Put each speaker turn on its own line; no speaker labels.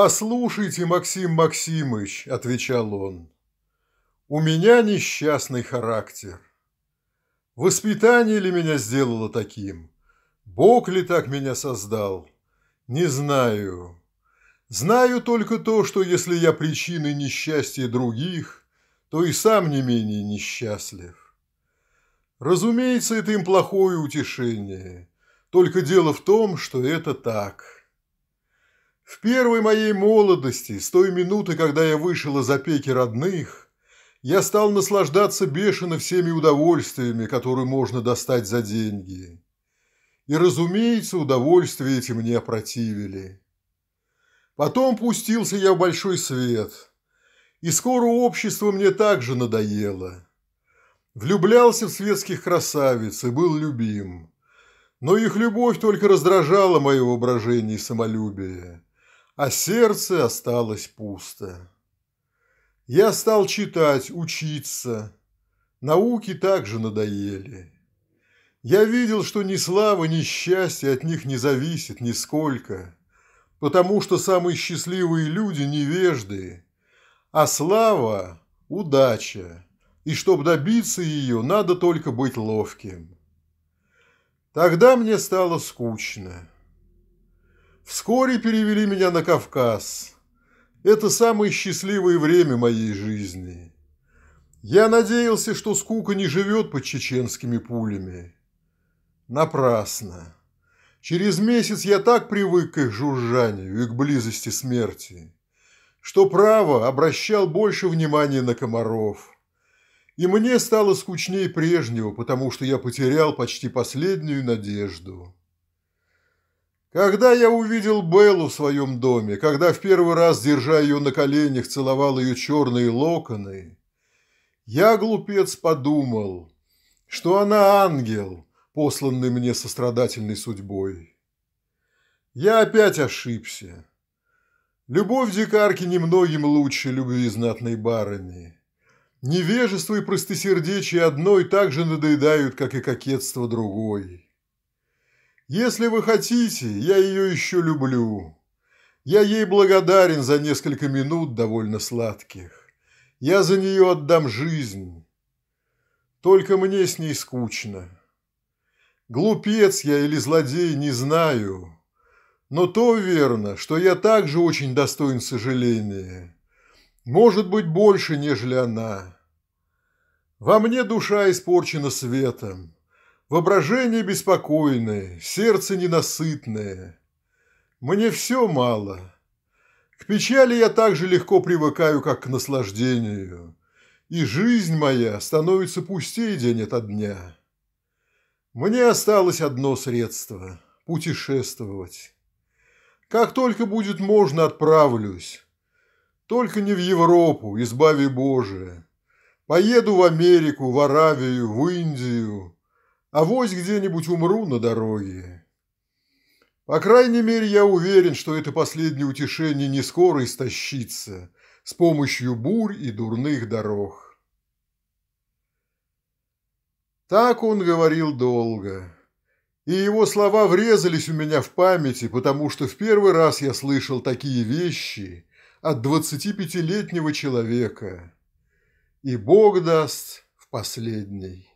«Послушайте, Максим Максимыч», – отвечал он, – «у меня несчастный характер. Воспитание ли меня сделало таким? Бог ли так меня создал? Не знаю. Знаю только то, что если я причиной несчастья других, то и сам не менее несчастлив. Разумеется, это им плохое утешение, только дело в том, что это так». В первой моей молодости, с той минуты, когда я вышел из опеки родных, я стал наслаждаться бешено всеми удовольствиями, которые можно достать за деньги. И, разумеется, удовольствия эти мне противили. Потом пустился я в большой свет, и скоро общество мне также надоело. Влюблялся в светских красавиц и был любим, но их любовь только раздражала мое воображение и самолюбие а сердце осталось пусто. Я стал читать, учиться. Науки также надоели. Я видел, что ни слава, ни счастье от них не зависит нисколько, потому что самые счастливые люди – невежды, а слава – удача, и чтобы добиться ее, надо только быть ловким. Тогда мне стало скучно. Вскоре перевели меня на Кавказ. Это самое счастливое время моей жизни. Я надеялся, что скука не живет под чеченскими пулями. Напрасно. Через месяц я так привык к их жужжанию и к близости смерти, что право обращал больше внимания на комаров. И мне стало скучнее прежнего, потому что я потерял почти последнюю надежду. Когда я увидел Беллу в своем доме, когда в первый раз, держа ее на коленях, целовал ее черные локоны, я, глупец, подумал, что она ангел, посланный мне сострадательной судьбой. Я опять ошибся. Любовь дикарки немногим лучше любви знатной барыни. Невежество и простосердечие одной так же надоедают, как и кокетство другой. Если вы хотите, я ее еще люблю. Я ей благодарен за несколько минут довольно сладких. Я за нее отдам жизнь. Только мне с ней скучно. Глупец я или злодей, не знаю. Но то верно, что я также очень достоин сожаления. Может быть, больше, нежели она. Во мне душа испорчена светом. Воображение беспокойное, сердце ненасытное. Мне все мало. К печали я так же легко привыкаю, как к наслаждению, и жизнь моя становится пустей день ото дня. Мне осталось одно средство – путешествовать. Как только будет можно, отправлюсь. Только не в Европу, избави Боже. Поеду в Америку, в Аравию, в Индию, а Авось где-нибудь умру на дороге. По крайней мере, я уверен, что это последнее утешение не скоро истощится с помощью бурь и дурных дорог. Так он говорил долго. И его слова врезались у меня в памяти, потому что в первый раз я слышал такие вещи от 25-летнего человека. И Бог даст в последний.